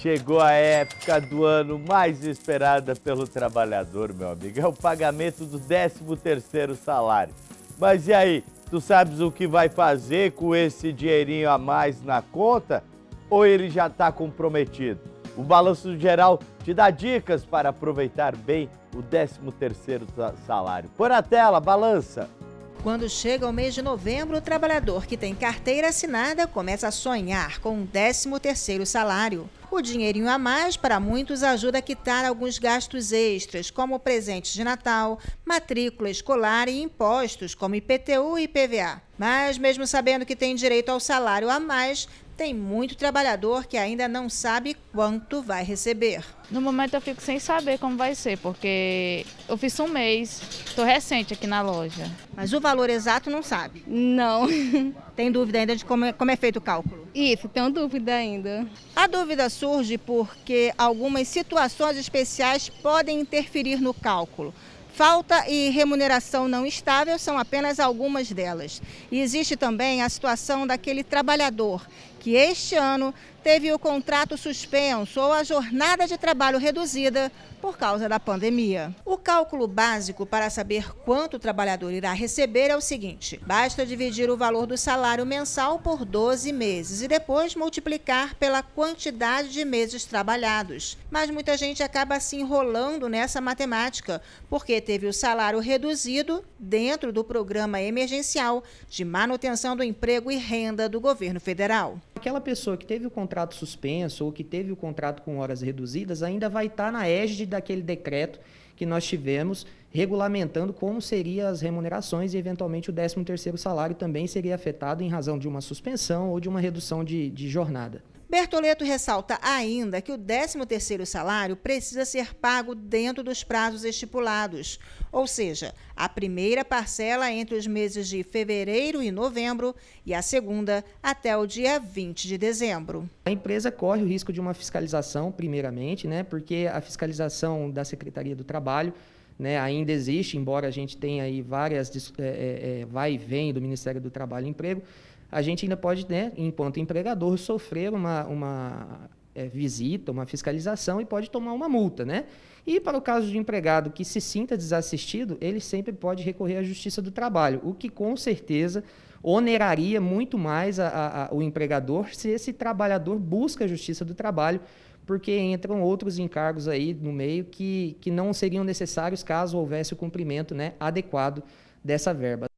Chegou a época do ano mais esperada pelo trabalhador, meu amigo. É o pagamento do 13º salário. Mas e aí, tu sabes o que vai fazer com esse dinheirinho a mais na conta? Ou ele já está comprometido? O Balanço Geral te dá dicas para aproveitar bem o 13º salário. Põe na tela, balança! Quando chega o mês de novembro, o trabalhador que tem carteira assinada começa a sonhar com um 13º salário. O dinheirinho a mais para muitos ajuda a quitar alguns gastos extras, como presentes de Natal, matrícula escolar e impostos, como IPTU e IPVA. Mas, mesmo sabendo que tem direito ao salário a mais, tem muito trabalhador que ainda não sabe quanto vai receber. No momento eu fico sem saber como vai ser, porque eu fiz um mês, estou recente aqui na loja. Mas o valor exato não sabe? Não. Tem dúvida ainda de como é, como é feito o cálculo? Isso, tenho dúvida ainda. A dúvida surge porque algumas situações especiais podem interferir no cálculo. Falta e remuneração não estável são apenas algumas delas. E existe também a situação daquele trabalhador que este ano teve o contrato suspenso ou a jornada de trabalho reduzida por causa da pandemia. O cálculo básico para saber quanto o trabalhador irá receber é o seguinte: basta dividir o valor do salário mensal por 12 meses e depois multiplicar pela quantidade de meses trabalhados. Mas muita gente acaba se enrolando nessa matemática, porque teve o salário reduzido dentro do programa emergencial de manutenção do emprego e renda do governo federal. Aquela pessoa que teve o contrato suspenso ou que teve o contrato com horas reduzidas ainda vai estar tá na égide daquele decreto que nós tivemos regulamentando como seriam as remunerações e, eventualmente, o 13 terceiro salário também seria afetado em razão de uma suspensão ou de uma redução de, de jornada. Bertoleto ressalta ainda que o 13º salário precisa ser pago dentro dos prazos estipulados, ou seja, a primeira parcela entre os meses de fevereiro e novembro e a segunda até o dia 20 de dezembro. A empresa corre o risco de uma fiscalização, primeiramente, né, porque a fiscalização da Secretaria do Trabalho né, ainda existe, embora a gente tenha aí várias é, é, é, vai e vem do Ministério do Trabalho e Emprego, a gente ainda pode, né, enquanto empregador, sofrer uma, uma é, visita, uma fiscalização e pode tomar uma multa, né? E para o caso de empregado que se sinta desassistido, ele sempre pode recorrer à Justiça do Trabalho, o que com certeza oneraria muito mais a, a, a, o empregador se esse trabalhador busca a Justiça do Trabalho porque entram outros encargos aí no meio que, que não seriam necessários caso houvesse o cumprimento né, adequado dessa verba.